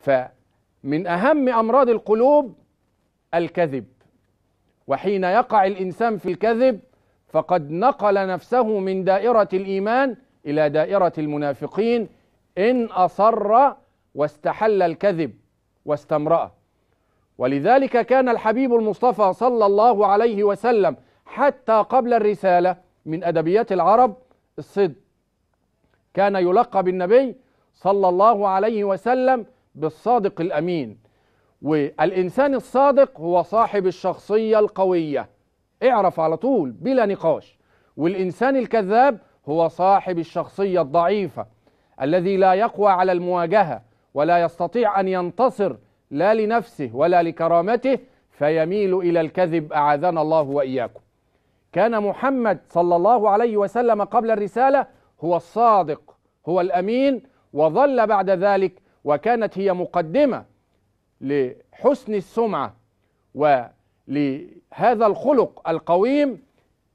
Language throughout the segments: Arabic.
فمن أهم أمراض القلوب الكذب وحين يقع الإنسان في الكذب فقد نقل نفسه من دائرة الإيمان إلى دائرة المنافقين إن أصر واستحل الكذب واستمرأ ولذلك كان الحبيب المصطفى صلى الله عليه وسلم حتى قبل الرسالة من أدبيات العرب الصدق كان يلقب النبي صلى الله عليه وسلم بالصادق الامين والانسان الصادق هو صاحب الشخصيه القويه اعرف على طول بلا نقاش والانسان الكذاب هو صاحب الشخصيه الضعيفه الذي لا يقوى على المواجهه ولا يستطيع ان ينتصر لا لنفسه ولا لكرامته فيميل الى الكذب اعاذنا الله واياكم كان محمد صلى الله عليه وسلم قبل الرساله هو الصادق هو الامين وظل بعد ذلك وكانت هي مقدمة لحسن السمعة ولهذا الخلق القويم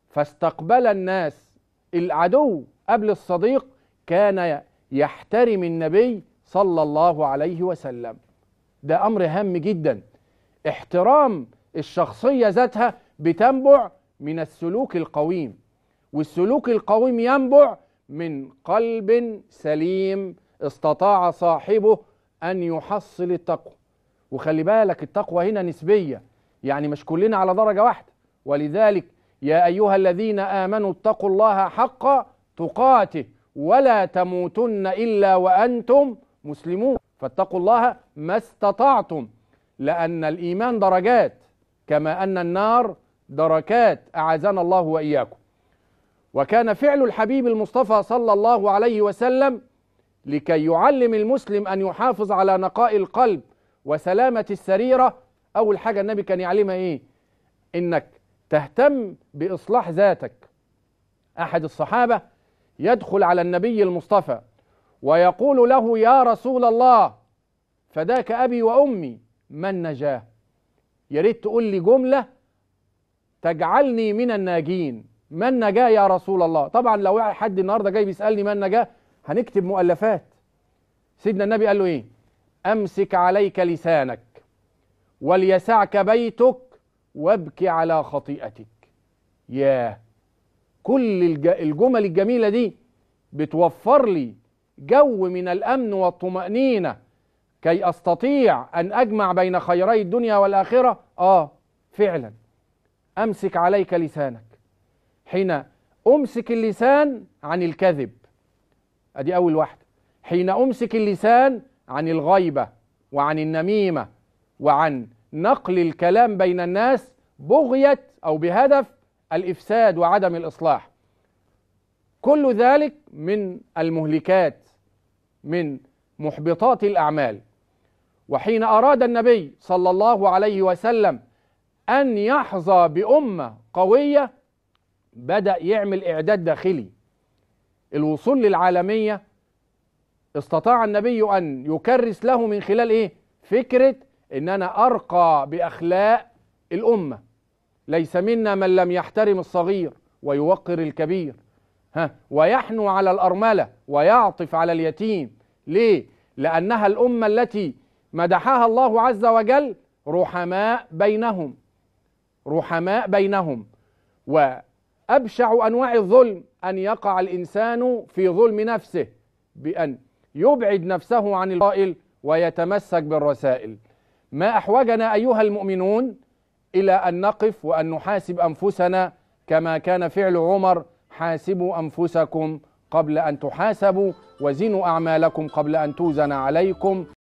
فاستقبل الناس العدو قبل الصديق كان يحترم النبي صلى الله عليه وسلم ده امر هام جدا احترام الشخصيه ذاتها بتنبع من السلوك القويم والسلوك القويم ينبع من قلب سليم استطاع صاحبه أن يحصل التقوى وخلي بالك التقوى هنا نسبية يعني مش كلنا على درجة واحدة ولذلك يا أيها الذين آمنوا اتقوا الله حقا تقاته ولا تموتن إلا وأنتم مسلمون فاتقوا الله ما استطعتم لأن الإيمان درجات كما أن النار دركات أعاذنا الله وإياكم وكان فعل الحبيب المصطفى صلى الله عليه وسلم لكي يعلم المسلم أن يحافظ على نقاء القلب وسلامة السريرة أول حاجة النبي كان يعلمها إيه إنك تهتم بإصلاح ذاتك أحد الصحابة يدخل على النبي المصطفى ويقول له يا رسول الله فداك أبي وأمي ما النجاة يا ريت تقول لي جملة تجعلني من الناجين ما النجاة يا رسول الله طبعا لو حد النهارده جاي بيسألني ما النجاة هنكتب مؤلفات سيدنا النبي قال له ايه امسك عليك لسانك وليسعك بيتك وابك على خطيئتك ياه كل الجمل الجميلة دي بتوفر لي جو من الأمن والطمأنينة كي أستطيع أن أجمع بين خيري الدنيا والآخرة آه فعلا أمسك عليك لسانك حين أمسك اللسان عن الكذب ادي اول واحده حين امسك اللسان عن الغيبه وعن النميمه وعن نقل الكلام بين الناس بغيه او بهدف الافساد وعدم الاصلاح كل ذلك من المهلكات من محبطات الاعمال وحين اراد النبي صلى الله عليه وسلم ان يحظى بامه قويه بدا يعمل اعداد داخلي الوصول للعالمية استطاع النبي أن يكرس له من خلال إيه؟ فكرة إن أنا أرقى بأخلاق الأمة ليس منا من لم يحترم الصغير ويوقر الكبير ها ويحنو على الأرملة ويعطف على اليتيم ليه؟ لأنها الأمة التي مدحها الله عز وجل رحماء بينهم رحماء بينهم و أبشع أنواع الظلم أن يقع الإنسان في ظلم نفسه بأن يبعد نفسه عن القائل ويتمسك بالرسائل ما أحوجنا أيها المؤمنون إلى أن نقف وأن نحاسب أنفسنا كما كان فعل عمر حاسبوا أنفسكم قبل أن تحاسبوا وزنوا أعمالكم قبل أن توزن عليكم